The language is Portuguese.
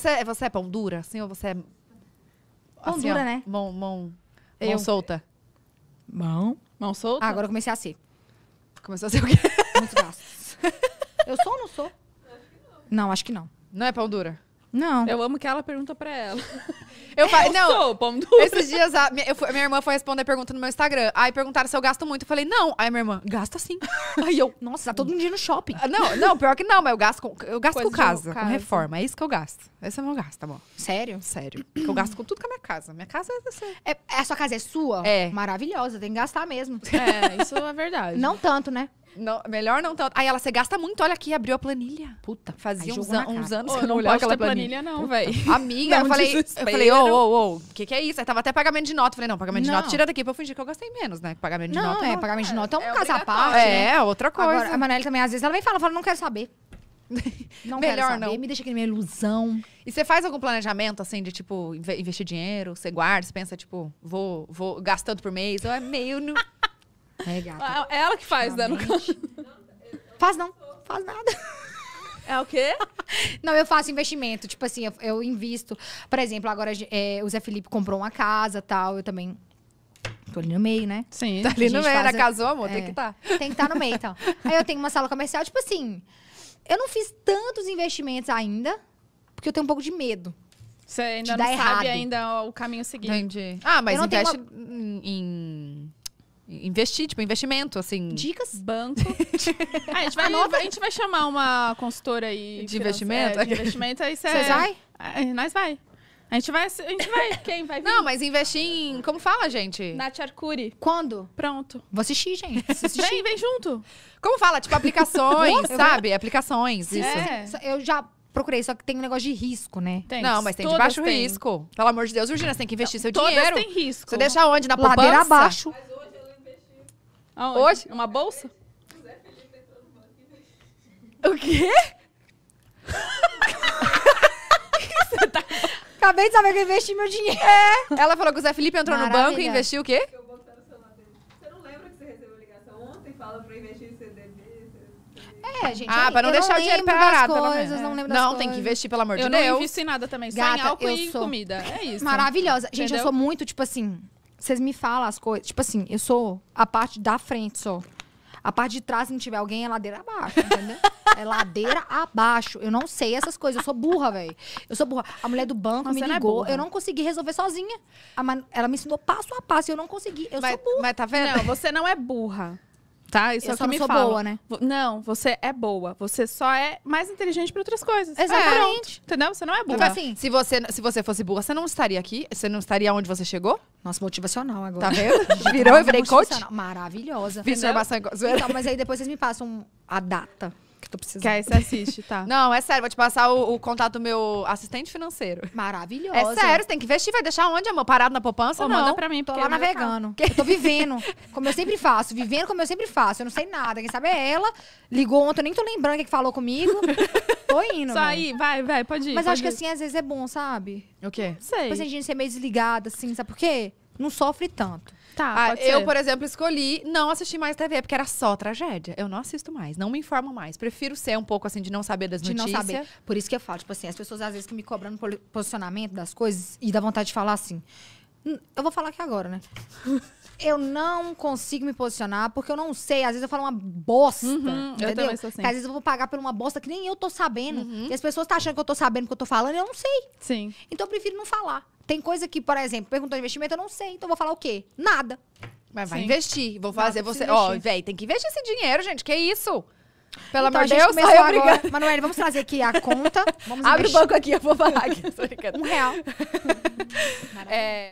Você, é, você é pão dura, assim, ou você é. Pão assim, dura, ó, né? Mão, mão, eu. mão solta. Mão? Mão solta? Ah, agora eu comecei a ser. Começou a ser o quê? Muito gastos. eu sou ou não sou? Acho não. não, acho que não. Não é pão dura? Não. Eu amo que ela pergunta pra ela. Eu falei, não. Sou pão duro. Esses dias a minha, fui, a minha irmã foi responder a pergunta no meu Instagram. Aí perguntaram se eu gasto muito. Eu falei, não. Aí minha irmã, gasta sim. Aí eu, nossa, tá todo um dia no shopping. Ah, não, não, pior que não, mas eu gasto com, eu gasto com casa, casa, com reforma. É isso que eu gasto. Esse é o meu gasto, tá bom. Sério? Sério. eu gasto com tudo com a é minha casa. Minha casa é assim. É, a sua casa é sua? É. Maravilhosa, tem que gastar mesmo. É, isso é verdade. Não tanto, né? Não, melhor não tanto. Aí ela, você gasta muito, olha aqui, abriu a planilha. Puta, fazia uns, an, uns anos Ô, que eu não olhava aquela planilha. planilha não, velho. Amiga, não, eu, falei, eu falei, falei, ô, ô, ô, o que é isso? Aí tava até pagamento de nota. Falei, não, pagamento de Não. nota, tira daqui pra eu fingir que eu gastei menos, né? Pagamento de Não, nota é pagamento de é, nota é, é um é caso à parte. né? É, outra coisa. Agora, a Manelli também, às vezes, ela vem e fala, fala, não quero saber. Não Melhor quero saber, não. me deixa aquele na minha ilusão. E você faz algum planejamento, assim, de, tipo, investir dinheiro? Você guarda, você pensa, tipo, vou, vou gastando por mês? Ou é meio... No... É, gata. É ela que faz, né? No... Faz não, faz nada. É o quê? Não, eu faço investimento. Tipo assim, eu, eu invisto. Por exemplo, agora é, o Zé Felipe comprou uma casa tal. Eu também Tô ali no meio, né? Sim. Tá ali no meio. Faz... Ela né? casou, amor, é. tem que estar. Tá. Tem que estar tá no meio, então. Aí eu tenho uma sala comercial, tipo assim. Eu não fiz tantos investimentos ainda, porque eu tenho um pouco de medo. Você ainda não sabe errado. ainda o caminho seguinte. Entendi. Ah, mas investe uma... em Investir, tipo, investimento, assim. Dicas? Banco. ah, a, gente vai, a gente vai chamar uma consultora aí. De investimento? É, de investimento aí você. Vocês é- vai? É, nós vai. A gente vai. A gente vai. Quem vai vir? Não, mas investir em. Como fala, gente? Nath Arcuri. Quando? Pronto. Vou assistir, gente. Vou assistir. Vem, vem junto. Como fala? Tipo, aplicações, sabe? Aplicações, é. isso. É. Eu já procurei, só que tem um negócio de risco, né? Tem. Não, mas tem todas de baixo tem. risco. Pelo amor de Deus, Virginia, você tem que investir seu todas dinheiro. Todas tem risco. Você deixa onde? Na poupança? Ladeira abaixo. Aonde? Hoje? Uma bolsa? O quê? Acabei de saber que eu investi meu dinheiro. É. Ela falou que o Zé Felipe entrou Maravilha. no banco e investiu o quê? Eu vou no celular dele. Você não lembra que você recebeu a ligação ontem fala pra investir em CDB? É, gente. Ah, aí, pra não deixar não o dinheiro parado. Coisas, não lembro das não, coisas. tem que investir, pelo amor de eu Deus. Eu não invisto em nada também. Gata, sem álcool e sou... comida. É isso. Maravilhosa. Gente, Entendeu? eu sou muito, tipo assim vocês me falam as coisas. Tipo assim, eu sou a parte da frente só. A parte de trás, se não tiver alguém, é ladeira abaixo, entendeu? é ladeira abaixo. Eu não sei essas coisas. Eu sou burra, velho. Eu sou burra. A mulher do banco Nossa, me é ligou. É eu não consegui resolver sozinha. Man... Ela me ensinou passo a passo e eu não consegui. Eu mas, sou burra. Mas tá vendo? Não, você não é burra. Tá? Isso eu é só que me sou fala. boa, né? Não, você é boa. Você só é mais inteligente para outras coisas. É. Exatamente. É, entendeu? Você não é boa. Então, assim, se você, se você fosse boa, você não estaria aqui? Você não estaria onde você chegou? Nossa, motivacional agora. Tá vendo? Virou e virei coach? Maravilhosa. Fiz em... Então, mas aí depois vocês me passam a data que precisa quer Que você assiste, tá. Não, é sério, vou te passar o, o contato do meu assistente financeiro. Maravilhoso. É sério, você tem que investir, vai deixar onde, amor? Parado na poupança? ou não. manda pra mim, Tô lá navegando. Eu tô vivendo, como eu sempre faço. Vivendo como eu sempre faço. Eu não sei nada, quem sabe é ela. Ligou ontem, eu nem tô lembrando o que falou comigo. tô indo. Só aí, vai, vai, pode ir. Mas pode acho ir. que assim, às vezes é bom, sabe? O quê? Sei. Depois assim, a gente ser meio desligada, assim, sabe por quê? não sofre tanto. Tá, ah, eu, ser. por exemplo, escolhi não assistir mais TV, porque era só tragédia. Eu não assisto mais, não me informo mais. Prefiro ser um pouco assim de não saber das de notícias. Não saber. Por isso que eu falo, tipo assim, as pessoas às vezes que me cobram no posicionamento das coisas e dá vontade de falar assim. Hum, eu vou falar aqui agora, né? eu não consigo me posicionar porque eu não sei. Às vezes eu falo uma bosta. Uhum, entendeu? Eu também sou assim. às vezes eu vou pagar por uma bosta que nem eu tô sabendo. Uhum. E as pessoas estão tá achando que eu tô sabendo o que eu tô falando, eu não sei. Sim. Então eu prefiro não falar. Tem coisa que, por exemplo, perguntou de investimento, eu não sei, então vou falar o quê? Nada. Mas vai Sim. investir. Vou fazer Nada você. Ó, velho, tem que investir esse dinheiro, gente. Que isso? Pelo então, amor de Deus, começou agora. Obrigada. Manoel, vamos trazer aqui a conta. Abre investir. o banco aqui, eu vou falar aqui. um real. é...